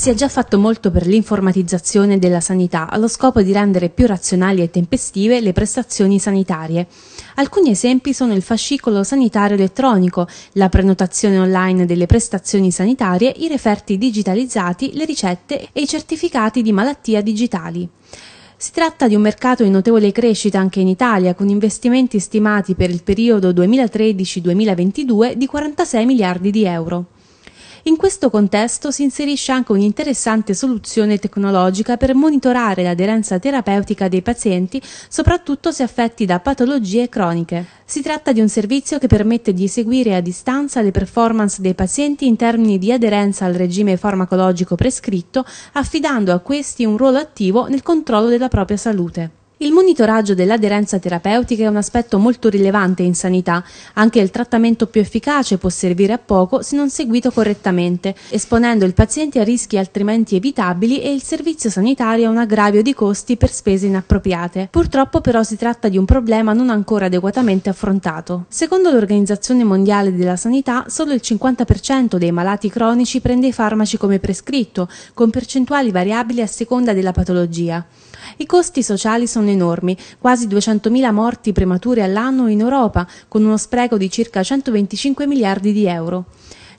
si è già fatto molto per l'informatizzazione della sanità allo scopo di rendere più razionali e tempestive le prestazioni sanitarie. Alcuni esempi sono il fascicolo sanitario elettronico, la prenotazione online delle prestazioni sanitarie, i referti digitalizzati, le ricette e i certificati di malattia digitali. Si tratta di un mercato in notevole crescita anche in Italia, con investimenti stimati per il periodo 2013-2022 di 46 miliardi di euro. In questo contesto si inserisce anche un'interessante soluzione tecnologica per monitorare l'aderenza terapeutica dei pazienti, soprattutto se affetti da patologie croniche. Si tratta di un servizio che permette di seguire a distanza le performance dei pazienti in termini di aderenza al regime farmacologico prescritto, affidando a questi un ruolo attivo nel controllo della propria salute. Il monitoraggio dell'aderenza terapeutica è un aspetto molto rilevante in sanità. Anche il trattamento più efficace può servire a poco se non seguito correttamente, esponendo il paziente a rischi altrimenti evitabili e il servizio sanitario a un aggravio di costi per spese inappropriate. Purtroppo però si tratta di un problema non ancora adeguatamente affrontato. Secondo l'Organizzazione Mondiale della Sanità, solo il 50% dei malati cronici prende i farmaci come prescritto, con percentuali variabili a seconda della patologia. I costi sociali sono sono enormi, quasi 200.000 morti premature all'anno in Europa, con uno spreco di circa 125 miliardi di euro.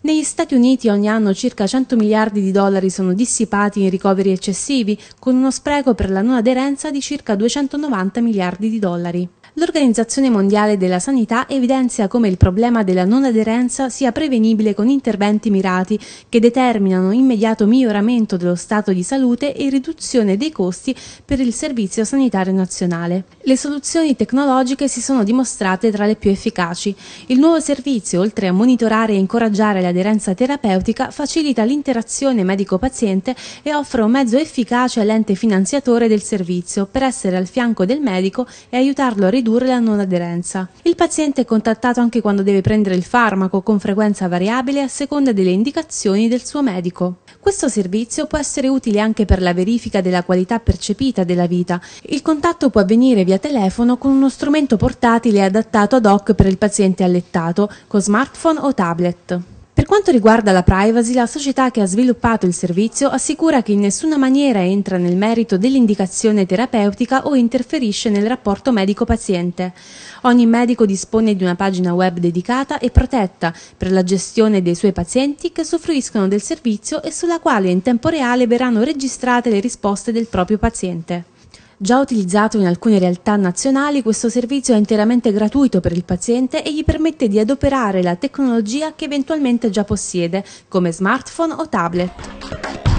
Negli Stati Uniti ogni anno circa 100 miliardi di dollari sono dissipati in ricoveri eccessivi, con uno spreco per la non aderenza di circa 290 miliardi di dollari. L'Organizzazione Mondiale della Sanità evidenzia come il problema della non aderenza sia prevenibile con interventi mirati che determinano immediato miglioramento dello stato di salute e riduzione dei costi per il Servizio Sanitario Nazionale. Le soluzioni tecnologiche si sono dimostrate tra le più efficaci. Il nuovo servizio, oltre a monitorare e incoraggiare l'aderenza terapeutica, facilita l'interazione medico-paziente e offre un mezzo efficace all'ente finanziatore del servizio per essere al fianco del medico e aiutarlo a ridurre ridurre la non aderenza. Il paziente è contattato anche quando deve prendere il farmaco con frequenza variabile a seconda delle indicazioni del suo medico. Questo servizio può essere utile anche per la verifica della qualità percepita della vita. Il contatto può avvenire via telefono con uno strumento portatile adattato ad hoc per il paziente allettato, con smartphone o tablet quanto riguarda la privacy, la società che ha sviluppato il servizio assicura che in nessuna maniera entra nel merito dell'indicazione terapeutica o interferisce nel rapporto medico-paziente. Ogni medico dispone di una pagina web dedicata e protetta per la gestione dei suoi pazienti che soffruiscono del servizio e sulla quale in tempo reale verranno registrate le risposte del proprio paziente. Già utilizzato in alcune realtà nazionali, questo servizio è interamente gratuito per il paziente e gli permette di adoperare la tecnologia che eventualmente già possiede, come smartphone o tablet.